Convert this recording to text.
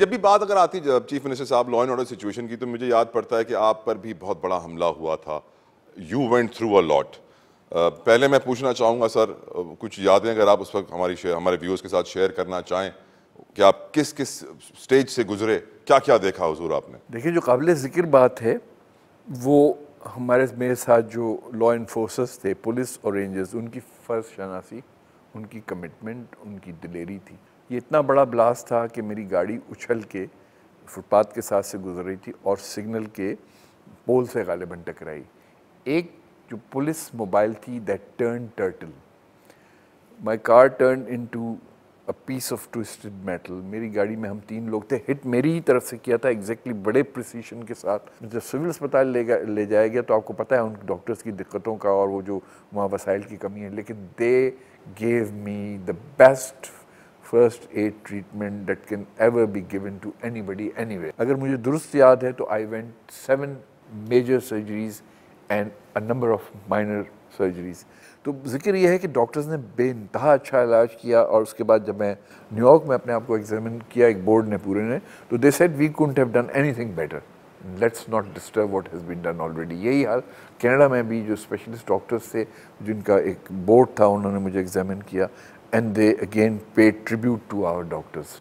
जब भी बात अगर आती जब चीफ मिनिस्टर साहब लॉ एंड ऑर्डर सिचुएशन की तो मुझे याद पड़ता है कि आप पर भी बहुत बड़ा हमला हुआ था you went through a lot पहले मैं पूछना चाहूँगा सर कुछ यादें अगर आप उस वक्त हमारी हमारे व्यूज़ के साथ शेयर करना चाहें कि आप किस किस स्टेज से गुजरे क्या क्या देखा हजूर आपने देखिए जो काबिल ज़िक्र बात है वो हमारे मेरे साथ जो लॉ इन्फोर्स थे पुलिस और रेंजर्स उनकी फर्स्ट शनासी उनकी कमिटमेंट उनकी दिलेरी थी ये इतना बड़ा ब्लास्ट था कि मेरी गाड़ी उछल के फुटपाथ के साथ से गुजर रही थी और सिग्नल के पोल से गालिबन टकराई एक जो पुलिस मोबाइल थी that turn turtle my car turn into a piece of twisted metal मेरी गाड़ी में हम तीन लोग थे हिट मेरी ही तरफ से किया था एग्जैक्टली exactly बड़े प्रिसीशन के साथ जब सिविल अस्पताल ले ले जाया गया तो आपको पता है उन डॉक्टर्स की दिक्कतों का और वो जो वहाँ वसाइल की कमी है लेकिन they gave me the best first aid treatment that can ever be given to anybody anyway अगर मुझे दुरुस्त याद है तो I went seven major surgeries and a number of minor surgeries तो जिक्र यह है कि डॉक्टर्स ने बे इनतहा अच्छा इलाज किया और उसके बाद जब मैं न्यूयॉर्क में अपने आप को एग्जामिन किया एक बोर्ड ने पूरे ने तो they said we couldn't have done anything better let's not disturb what has been done already यही हाल कनाडा में भी जो स्पेशलिस्ट डॉक्टर्स थे जिनका एक बोर्ड था उन्होंने मुझे एग्जामिन किया and they again paid tribute to our doctors.